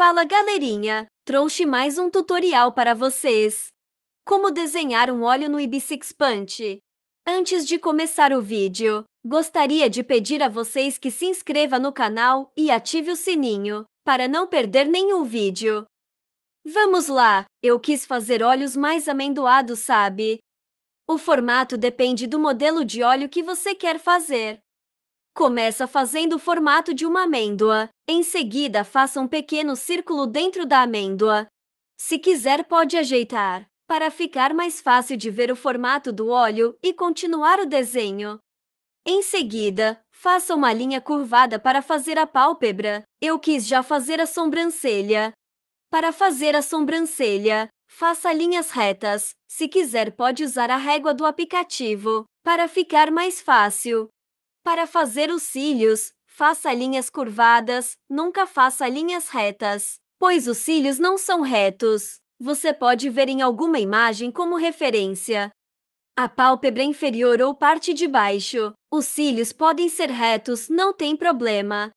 Fala galerinha, trouxe mais um tutorial para vocês. Como desenhar um óleo no IB6 Punch. Antes de começar o vídeo, gostaria de pedir a vocês que se inscreva no canal e ative o sininho, para não perder nenhum vídeo. Vamos lá, eu quis fazer olhos mais amendoados, sabe? O formato depende do modelo de óleo que você quer fazer. Começa fazendo o formato de uma amêndoa. Em seguida, faça um pequeno círculo dentro da amêndoa. Se quiser, pode ajeitar, para ficar mais fácil de ver o formato do óleo e continuar o desenho. Em seguida, faça uma linha curvada para fazer a pálpebra. Eu quis já fazer a sobrancelha. Para fazer a sobrancelha, faça linhas retas. Se quiser, pode usar a régua do aplicativo, para ficar mais fácil. Para fazer os cílios, faça linhas curvadas, nunca faça linhas retas, pois os cílios não são retos. Você pode ver em alguma imagem como referência. A pálpebra inferior ou parte de baixo. Os cílios podem ser retos, não tem problema.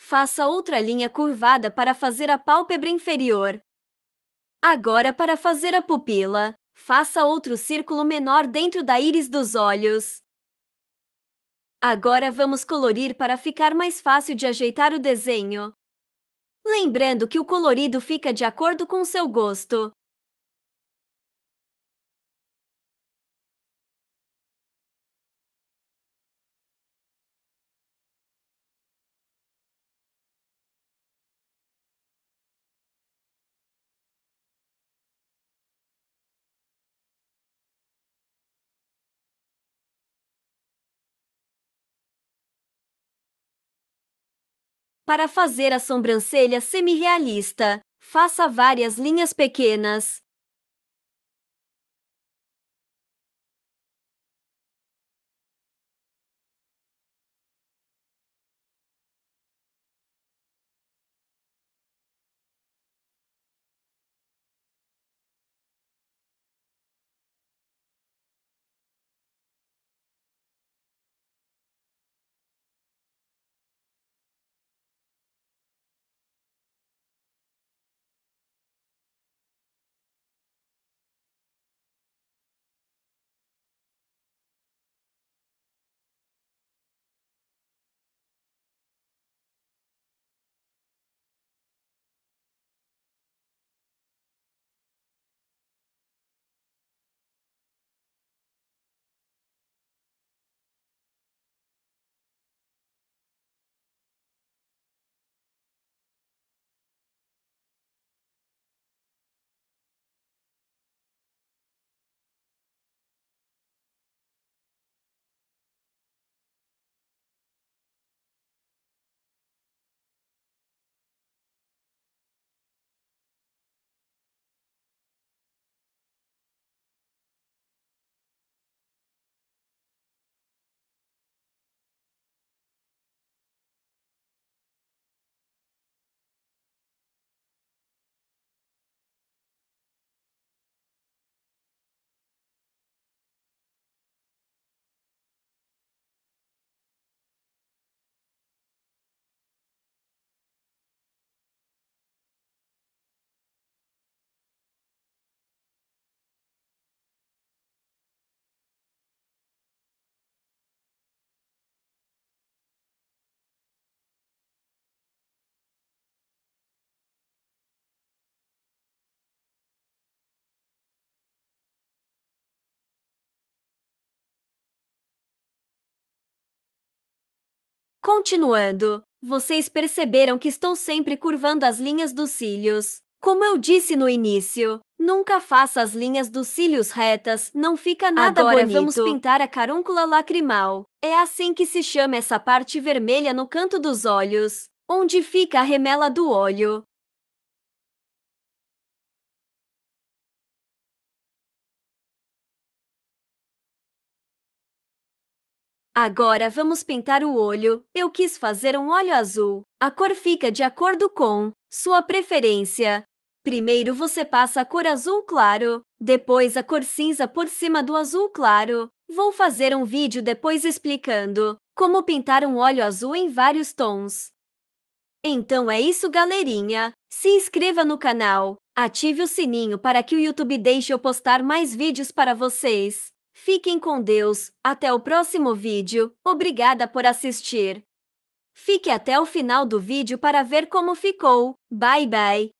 Faça outra linha curvada para fazer a pálpebra inferior. Agora, para fazer a pupila, faça outro círculo menor dentro da íris dos olhos. Agora vamos colorir para ficar mais fácil de ajeitar o desenho. Lembrando que o colorido fica de acordo com seu gosto. Para fazer a sobrancelha semi-realista, faça várias linhas pequenas, Continuando, vocês perceberam que estou sempre curvando as linhas dos cílios. Como eu disse no início, nunca faça as linhas dos cílios retas, não fica nada Agora bonito. vamos pintar a carúncula lacrimal. É assim que se chama essa parte vermelha no canto dos olhos, onde fica a remela do olho. Agora vamos pintar o olho. Eu quis fazer um olho azul. A cor fica de acordo com sua preferência. Primeiro você passa a cor azul claro, depois a cor cinza por cima do azul claro. Vou fazer um vídeo depois explicando como pintar um olho azul em vários tons. Então é isso, galerinha. Se inscreva no canal, ative o sininho para que o YouTube deixe eu postar mais vídeos para vocês. Fiquem com Deus, até o próximo vídeo, obrigada por assistir. Fique até o final do vídeo para ver como ficou. Bye bye!